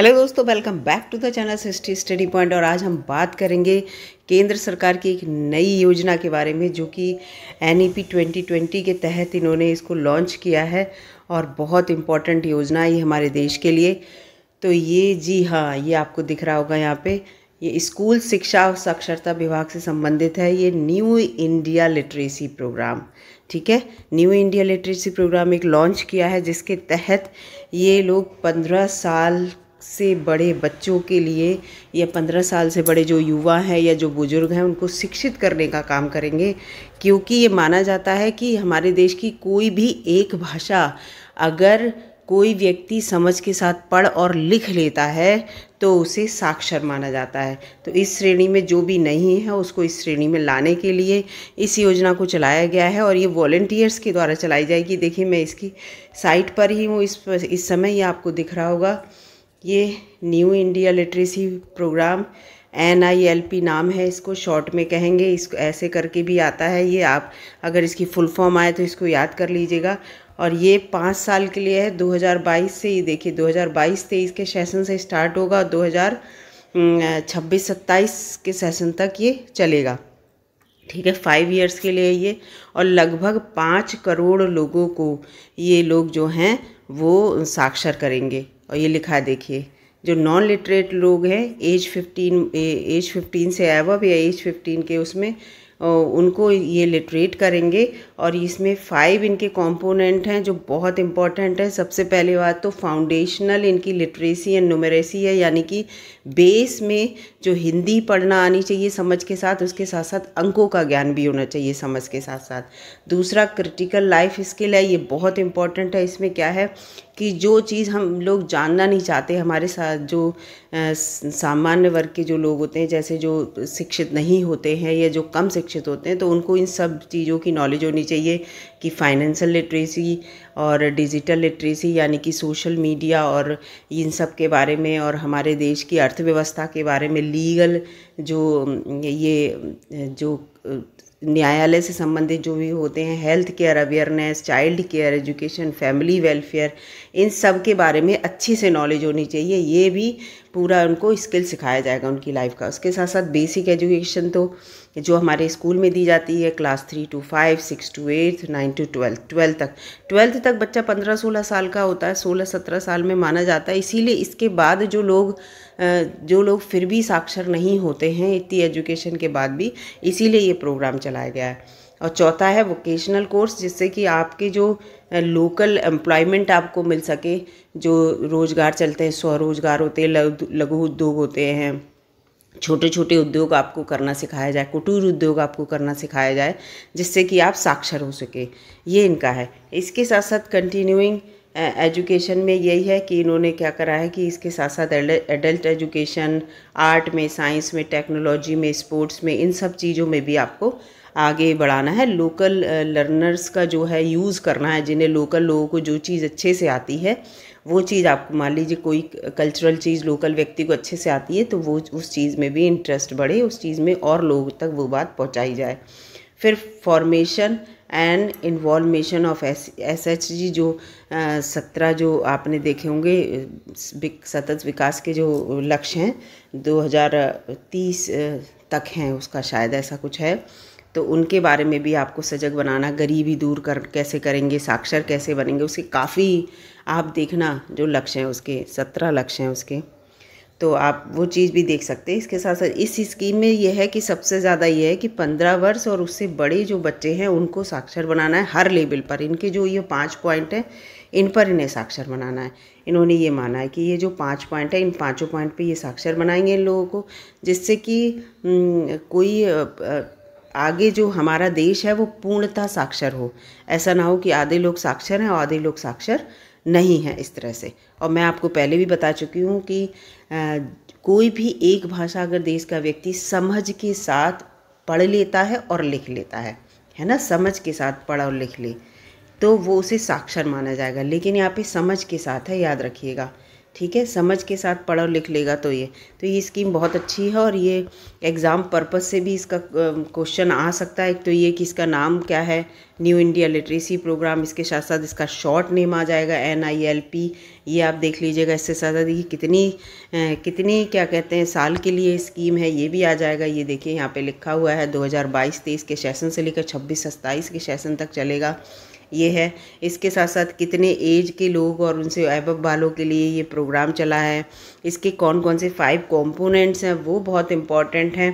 hello दोस्तों welcome back to the channel history study point और आज हम बात करेंगे केंद्र सरकार की एक नई योजना के बारे में जो कि एन 2020 e के तहत इन्होंने इसको लॉन्च किया है और बहुत इम्पॉर्टेंट योजना है ये हमारे देश के लिए तो ये जी हाँ ये आपको दिख रहा होगा यहाँ पे ये स्कूल शिक्षा और साक्षरता विभाग से संबंधित है ये न्यू इंडिया लिटरेसी प्रोग्राम ठीक है न्यू इंडिया लिटरेसी प्रोग्राम एक लॉन्च किया है जिसके तहत ये लोग पंद्रह साल से बड़े बच्चों के लिए या पंद्रह साल से बड़े जो युवा हैं या जो बुज़ुर्ग हैं उनको शिक्षित करने का काम करेंगे क्योंकि ये माना जाता है कि हमारे देश की कोई भी एक भाषा अगर कोई व्यक्ति समझ के साथ पढ़ और लिख लेता है तो उसे साक्षर माना जाता है तो इस श्रेणी में जो भी नहीं है उसको इस श्रेणी में लाने के लिए इस योजना को चलाया गया है और ये वॉल्टियर्स के द्वारा चलाई जाएगी देखिए मैं इसकी साइट पर ही हूँ इस इस समय ये आपको दिख रहा होगा ये new India literacy programme N I L P नाम है इसको शॉर्ट में कहेंगे इसको ऐसे करके भी आता है ये आप अगर इसकी फुल फॉर्म आए तो इसको याद कर लीजिएगा और ये पाँच साल के लिए है 2022 से ही देखिए 2022 से के सेशन से स्टार्ट होगा दो हज़ार छब्बीस सत्ताईस के सेशन तक ये चलेगा ठीक है फाइव इयर्स के लिए ये और लगभग पाँच करोड़ लोगों को ये लोग जो हैं वो साक्षर करेंगे और ये लिखा देखिए जो नॉन लिटरेट लोग हैं एज फिफ्टीन एज फिफ्टीन से एवब या एज फिफ्टीन के उसमें उनको ये लिटरेट करेंगे और इसमें फाइव इनके कंपोनेंट हैं जो बहुत इम्पॉर्टेंट है सबसे पहले बात तो फाउंडेशनल इनकी लिटरेसी एंड नुमरेसी है यानी कि बेस में जो हिंदी पढ़ना आनी चाहिए समझ के साथ उसके साथ साथ अंकों का ज्ञान भी होना चाहिए समझ के साथ साथ दूसरा क्रिटिकल लाइफ स्किल है ये बहुत इंपॉर्टेंट है इसमें क्या है कि जो चीज़ हम लोग जानना नहीं चाहते हमारे साथ जो सामान्य वर्ग के जो लोग होते हैं जैसे जो शिक्षित नहीं होते हैं या जो कम शिक्षित शिक्षित होते हैं तो उनको इन सब चीज़ों की नॉलेज होनी चाहिए कि फाइनेंशियल लिटरेसी और डिजिटल लिटरेसी यानी कि सोशल मीडिया और इन सब के बारे में और हमारे देश की अर्थव्यवस्था के बारे में लीगल जो ये जो न्यायालय से संबंधित जो भी होते हैं health care awareness child care education family welfare इन सब के बारे में अच्छी से नॉलेज होनी चाहिए ये भी पूरा उनको स्किल सिखाया जाएगा उनकी लाइफ का उसके साथ साथ बेसिक एजुकेशन तो जो हमारे स्कूल में दी जाती है class three to five six to eight nine to twelfth twelfth तक ट्वेल्थ तक बच्चा पंद्रह सोलह साल का होता है सोलह सत्रह साल में माना जाता है इसीलिए इसके बाद जो लोग जो लोग फिर भी साक्षर नहीं होते हैं इतनी एजुकेशन के बाद भी इसीलिए ये प्रोग्राम चलाया गया है और चौथा है वोकेशनल कोर्स जिससे कि आपके जो लोकल एम्प्लॉयमेंट आपको मिल सके जो रोज़गार चलते हैं स्वरोज़गार होते हैं लघु उद्योग होते हैं छोटे छोटे उद्योग आपको करना सिखाया जाए कुटीर उद्योग आपको करना सिखाया जाए जिससे कि आप साक्षर हो सके ये इनका है इसके साथ साथ कंटिन्यूइंग एजुकेशन में यही है कि इन्होंने क्या करा है कि इसके साथ साथ एडल्ट एजुकेशन आर्ट में साइंस में टेक्नोलॉजी में स्पोर्ट्स में इन सब चीज़ों में भी आपको आगे बढ़ाना है लोकल लर्नर्स का जो है यूज़ करना है जिन्हें लोकल लोगों को जो चीज़ अच्छे से आती है वो चीज़ आपको मान लीजिए कोई कल्चरल चीज़ लोकल व्यक्ति को अच्छे से आती है तो वो उस चीज़ में भी इंटरेस्ट बढ़े उस चीज़ में और लोगों तक वो बात पहुँचाई जाए फिर formation and involvement of S H G जो सत्रह जो आपने देखे होंगे सतत विकास के जो लक्ष्य हैं 2030 तक हैं उसका शायद ऐसा कुछ है तो उनके बारे में भी आपको सजग बनाना गरीबी दूर कर कैसे करेंगे साक्षर कैसे बनेंगे उसके काफ़ी आप देखना जो लक्ष्य हैं उसके सत्रह लक्ष्य हैं उसके तो आप वो चीज़ भी देख सकते हैं इसके साथ साथ इस स्कीम में यह है कि सबसे ज़्यादा ये है कि पंद्रह वर्ष और उससे बड़े जो बच्चे हैं उनको साक्षर बनाना है हर लेवल पर इनके जो ये पाँच पॉइंट हैं इन पर इन्हें साक्षर बनाना है इन्होंने ये माना है कि ये जो पाँच पॉइंट है इन पाँचों पॉइंट पे ये साक्षर बनाएंगे इन लोगों को जिससे कि कोई आगे जो हमारा देश है वो पूर्णतः साक्षर हो ऐसा ना हो कि आधे लोग साक्षर हैं और आधे लोग साक्षर नहीं है इस तरह से और मैं आपको पहले भी बता चुकी हूँ कि आ, कोई भी एक भाषा अगर देश का व्यक्ति समझ के साथ पढ़ लेता है और लिख लेता है है ना समझ के साथ पढ़ और लिख ले तो वो उसे साक्षर माना जाएगा लेकिन यहाँ पे समझ के साथ है याद रखिएगा ठीक है समझ के साथ पढ़ और लिख लेगा तो ये तो ये स्कीम बहुत अच्छी है और ये एग्ज़ाम पर्पस से भी इसका क्वेश्चन आ सकता है एक तो ये कि इसका नाम क्या है न्यू इंडिया लिटरेसी प्रोग्राम इसके साथ साथ इसका शॉर्ट नेम आ जाएगा एन आई एल पी ये आप देख लीजिएगा इससे साथ साथ ये कितनी कितनी क्या कहते हैं साल के लिए स्कीम है ये भी आ जाएगा ये देखिए यहाँ पर लिखा हुआ है दो हज़ार बाईस तेईस के सेशन से लेकर छब्बीस सत्ताईस के सेशन तक चलेगा ये है इसके साथ साथ कितने एज के लोग और उनसे एबब वालों के लिए ये प्रोग्राम चला है इसके कौन कौन से फाइव कॉम्पोनेंट्स हैं वो बहुत इम्पॉर्टेंट हैं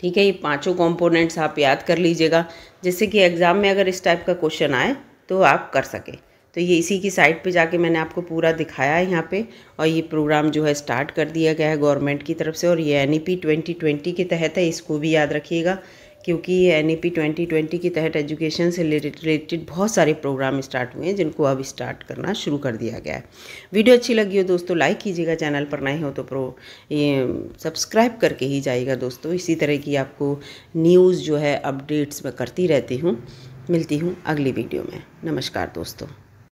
ठीक है ये पांचों कंपोनेंट्स आप याद कर लीजिएगा जैसे कि एग्ज़ाम में अगर इस टाइप का क्वेश्चन आए तो आप कर सकें तो ये इसी की साइट पे जाके मैंने आपको पूरा दिखाया है यहाँ पे और ये प्रोग्राम जो है स्टार्ट कर दिया गया है गवर्नमेंट की तरफ से और ये N E P twenty twenty के तहत है इसको भी याद रखिएगा क्योंकि N E P twenty twenty के तहत एजुकेशन से रिलेटेड बहुत सारे प्रोग्राम स्टार्ट हुए हैं जिनको अब स्टार्ट करना शुरू कर दिया गया है वीडियो अच्छी लगी हो दोस्तों लाइक कीजिएगा चैनल पर नए हो तो प्रो ये सब्सक्राइब करके ही जाइएगा दोस्तों इसी तरह की आपको न्यूज़ जो है अपडेट्स मैं करती रहती हूँ मिलती हूँ अगली वीडियो में नमस्कार दोस्तों